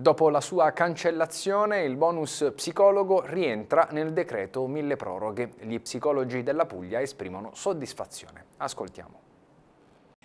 Dopo la sua cancellazione, il bonus psicologo rientra nel decreto mille proroghe. Gli psicologi della Puglia esprimono soddisfazione. Ascoltiamo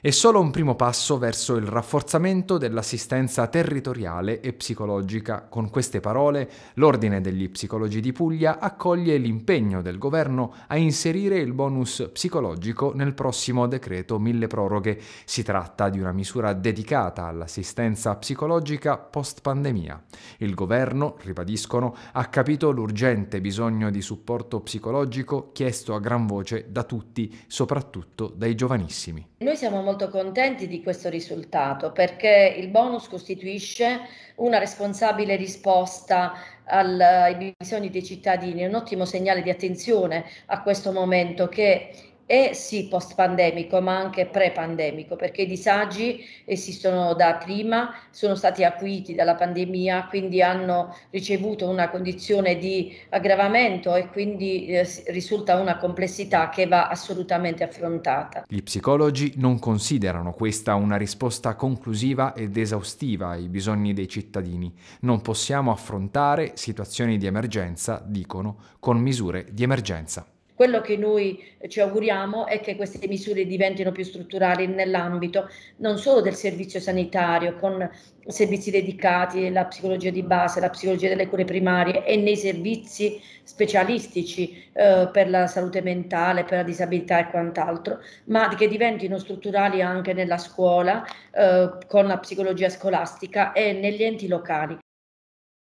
è solo un primo passo verso il rafforzamento dell'assistenza territoriale e psicologica. Con queste parole, l'Ordine degli Psicologi di Puglia accoglie l'impegno del governo a inserire il bonus psicologico nel prossimo decreto mille proroghe. Si tratta di una misura dedicata all'assistenza psicologica post-pandemia. Il governo, ribadiscono, ha capito l'urgente bisogno di supporto psicologico chiesto a gran voce da tutti, soprattutto dai giovanissimi. Noi siamo molto contenti di questo risultato perché il bonus costituisce una responsabile risposta al, ai bisogni dei cittadini, un ottimo segnale di attenzione a questo momento che e sì post pandemico ma anche pre pandemico perché i disagi esistono da prima, sono stati acuiti dalla pandemia, quindi hanno ricevuto una condizione di aggravamento e quindi eh, risulta una complessità che va assolutamente affrontata. Gli psicologi non considerano questa una risposta conclusiva ed esaustiva ai bisogni dei cittadini. Non possiamo affrontare situazioni di emergenza, dicono, con misure di emergenza. Quello che noi eh, ci auguriamo è che queste misure diventino più strutturali nell'ambito non solo del servizio sanitario, con servizi dedicati, la psicologia di base, la psicologia delle cure primarie e nei servizi specialistici eh, per la salute mentale, per la disabilità e quant'altro, ma che diventino strutturali anche nella scuola, eh, con la psicologia scolastica e negli enti locali.